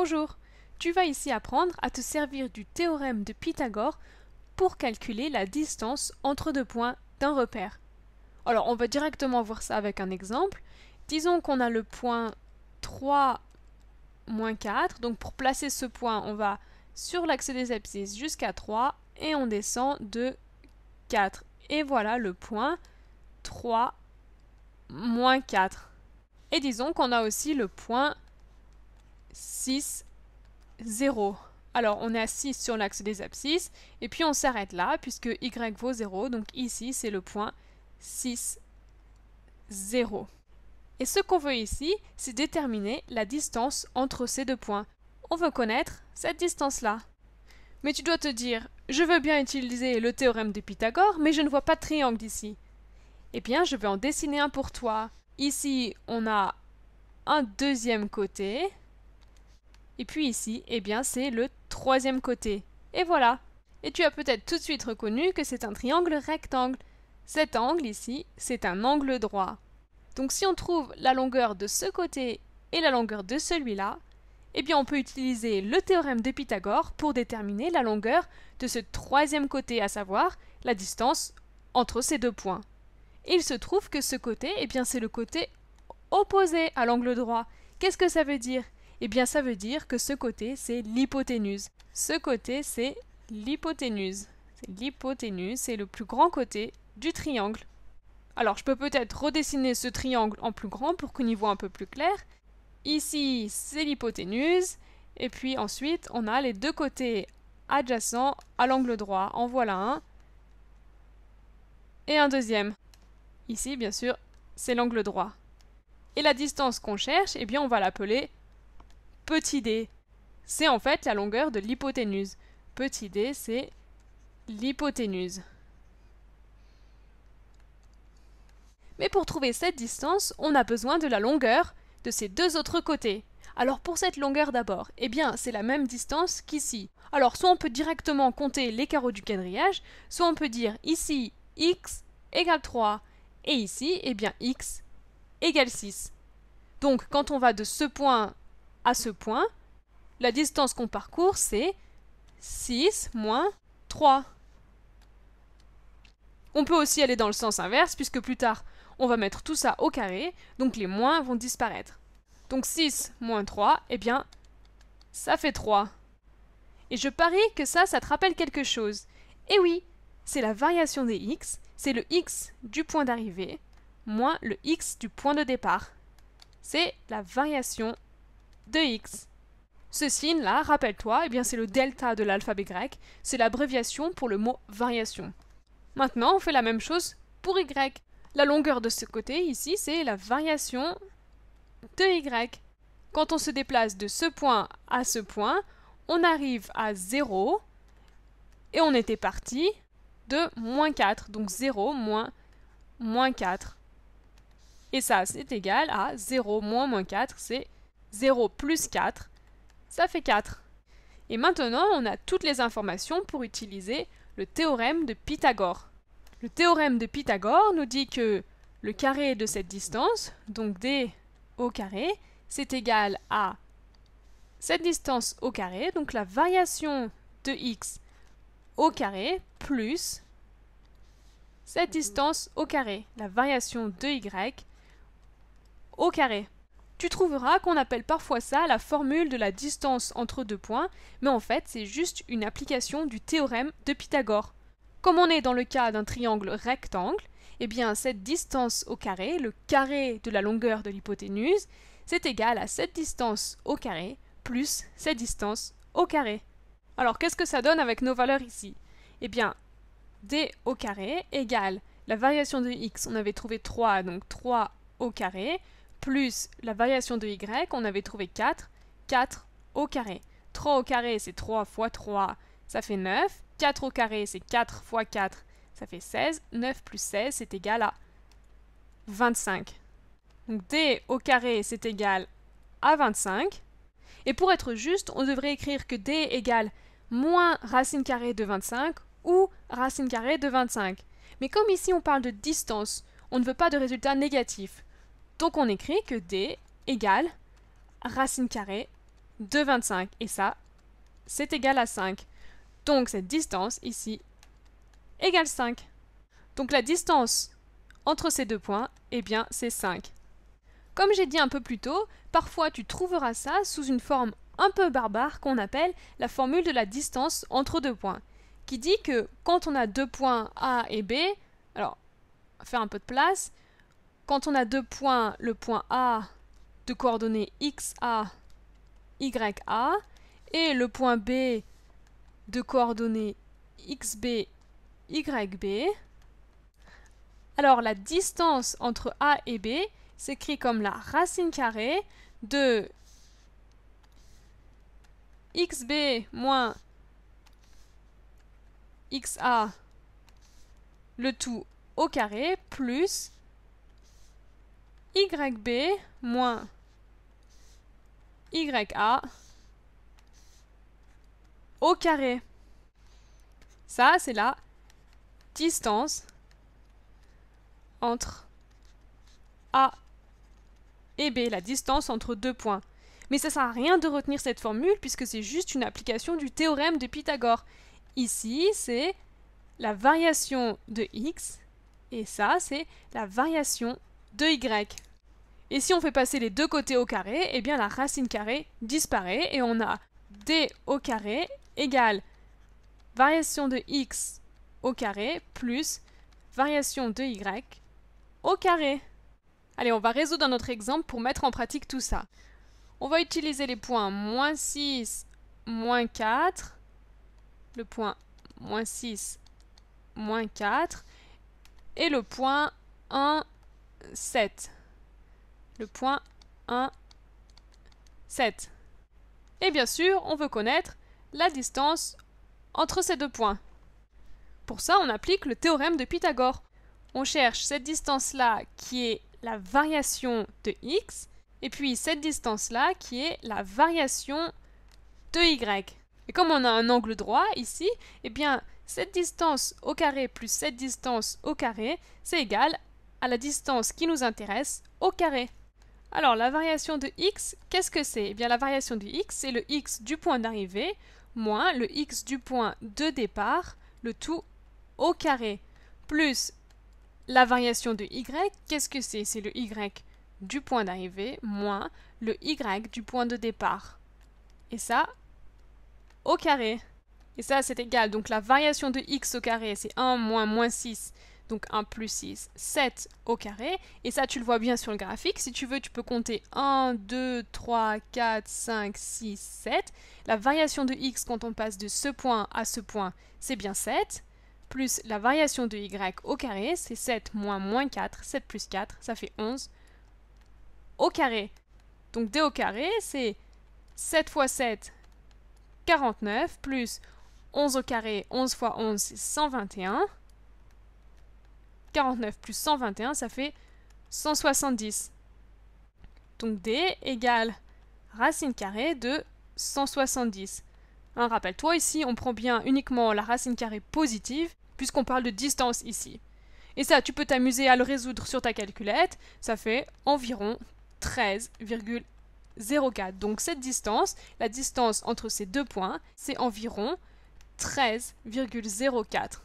Bonjour, tu vas ici apprendre à te servir du théorème de Pythagore pour calculer la distance entre deux points d'un repère. Alors on va directement voir ça avec un exemple. Disons qu'on a le point 3 moins 4, donc pour placer ce point on va sur l'axe des abscisses jusqu'à 3 et on descend de 4. Et voilà le point 3 moins 4. Et disons qu'on a aussi le point 6, 0. Alors, on est à 6 sur l'axe des abscisses, et puis on s'arrête là, puisque y vaut 0, donc ici, c'est le point 6, 0. Et ce qu'on veut ici, c'est déterminer la distance entre ces deux points. On veut connaître cette distance-là. Mais tu dois te dire, je veux bien utiliser le théorème de Pythagore, mais je ne vois pas de triangle ici Eh bien, je vais en dessiner un pour toi. Ici, on a un deuxième côté, et puis ici, eh bien c'est le troisième côté. Et voilà Et tu as peut-être tout de suite reconnu que c'est un triangle rectangle. Cet angle ici, c'est un angle droit. Donc si on trouve la longueur de ce côté et la longueur de celui-là, eh bien on peut utiliser le théorème de Pythagore pour déterminer la longueur de ce troisième côté, à savoir la distance entre ces deux points. il se trouve que ce côté, eh bien c'est le côté opposé à l'angle droit. Qu'est-ce que ça veut dire eh bien ça veut dire que ce côté, c'est l'hypoténuse. Ce côté, c'est l'hypoténuse. L'hypoténuse, c'est le plus grand côté du triangle. Alors je peux peut-être redessiner ce triangle en plus grand pour qu'on y voit un peu plus clair. Ici, c'est l'hypoténuse. Et puis ensuite, on a les deux côtés adjacents à l'angle droit. En voilà un. Et un deuxième. Ici, bien sûr, c'est l'angle droit. Et la distance qu'on cherche, eh bien, on va l'appeler petit d. C'est en fait la longueur de l'hypoténuse. Petit d, c'est l'hypoténuse. Mais pour trouver cette distance, on a besoin de la longueur de ces deux autres côtés. Alors pour cette longueur d'abord, eh bien c'est la même distance qu'ici. Alors soit on peut directement compter les carreaux du quadrillage, soit on peut dire ici x égale 3 et ici eh bien x égale 6. Donc quand on va de ce point à ce point, la distance qu'on parcourt, c'est 6 moins 3. On peut aussi aller dans le sens inverse, puisque plus tard, on va mettre tout ça au carré, donc les moins vont disparaître. Donc 6 moins 3, eh bien, ça fait 3. Et je parie que ça, ça te rappelle quelque chose. Eh oui, c'est la variation des x, c'est le x du point d'arrivée, moins le x du point de départ. C'est la variation de x. Ce signe-là, rappelle-toi, eh bien c'est le delta de l'alphabet grec, c'est l'abréviation pour le mot variation. Maintenant, on fait la même chose pour y. La longueur de ce côté ici, c'est la variation de y. Quand on se déplace de ce point à ce point, on arrive à 0 et on était parti de moins 4, donc 0 moins moins 4. Et ça, c'est égal à 0 moins moins 4, c'est 0 plus 4, ça fait 4. Et maintenant, on a toutes les informations pour utiliser le théorème de Pythagore. Le théorème de Pythagore nous dit que le carré de cette distance, donc d au carré, c'est égal à cette distance au carré, donc la variation de x au carré, plus cette distance au carré, la variation de y au carré tu trouveras qu'on appelle parfois ça la formule de la distance entre deux points, mais en fait c'est juste une application du théorème de Pythagore. Comme on est dans le cas d'un triangle rectangle, eh bien cette distance au carré, le carré de la longueur de l'hypoténuse, c'est égal à cette distance au carré plus cette distance au carré. Alors qu'est-ce que ça donne avec nos valeurs ici Eh bien, d au carré égale la variation de x, on avait trouvé 3, donc 3 au carré, plus la variation de y, on avait trouvé 4, 4 au carré. 3 au carré, c'est 3 fois 3, ça fait 9. 4 au carré, c'est 4 fois 4, ça fait 16. 9 plus 16, c'est égal à 25. Donc d au carré, c'est égal à 25. Et pour être juste, on devrait écrire que d égale moins racine carrée de 25 ou racine carrée de 25. Mais comme ici on parle de distance, on ne veut pas de résultat négatif. Donc on écrit que D égale racine carrée de 25. Et ça, c'est égal à 5. Donc cette distance ici égale 5. Donc la distance entre ces deux points, eh bien c'est 5. Comme j'ai dit un peu plus tôt, parfois tu trouveras ça sous une forme un peu barbare qu'on appelle la formule de la distance entre deux points, qui dit que quand on a deux points A et B, alors faire un peu de place, quand on a deux points, le point A de coordonnées xa, ya et le point B de coordonnées xb, yb, alors la distance entre A et B s'écrit comme la racine carrée de xb moins xa, le tout au carré, plus YB moins YA au carré. Ça, c'est la distance entre A et B, la distance entre deux points. Mais ça ne sert à rien de retenir cette formule puisque c'est juste une application du théorème de Pythagore. Ici, c'est la variation de x et ça, c'est la variation de y. Et si on fait passer les deux côtés au carré, eh bien la racine carrée disparaît et on a d au carré égale variation de x au carré plus variation de y au carré. Allez, on va résoudre un autre exemple pour mettre en pratique tout ça. On va utiliser les points moins 6, moins 4, le point moins 6, moins 4 et le point 1, 7 le point 1, 7. Et bien sûr, on veut connaître la distance entre ces deux points. Pour ça, on applique le théorème de Pythagore. On cherche cette distance-là qui est la variation de x, et puis cette distance-là qui est la variation de y. Et comme on a un angle droit ici, eh bien cette distance au carré plus cette distance au carré, c'est égal à la distance qui nous intéresse au carré. Alors, la variation de x, qu'est-ce que c'est Eh bien, la variation de x, c'est le x du point d'arrivée moins le x du point de départ, le tout au carré, plus la variation de y, qu'est-ce que c'est C'est le y du point d'arrivée moins le y du point de départ. Et ça, au carré. Et ça, c'est égal. Donc la variation de x au carré, c'est 1 moins moins 6, donc 1 plus 6, 7 au carré. Et ça, tu le vois bien sur le graphique. Si tu veux, tu peux compter 1, 2, 3, 4, 5, 6, 7. La variation de x quand on passe de ce point à ce point, c'est bien 7 plus la variation de y au carré, c'est 7 moins moins 4, 7 plus 4, ça fait 11 au carré. Donc d au carré, c'est 7 fois 7, 49, plus 11 au carré, 11 fois 11, c'est 121, 49 plus 121, ça fait 170. Donc D égale racine carrée de 170. Un hein, Rappelle-toi, ici, on prend bien uniquement la racine carrée positive, puisqu'on parle de distance ici. Et ça, tu peux t'amuser à le résoudre sur ta calculette. Ça fait environ 13,04. Donc cette distance, la distance entre ces deux points, c'est environ 13,04.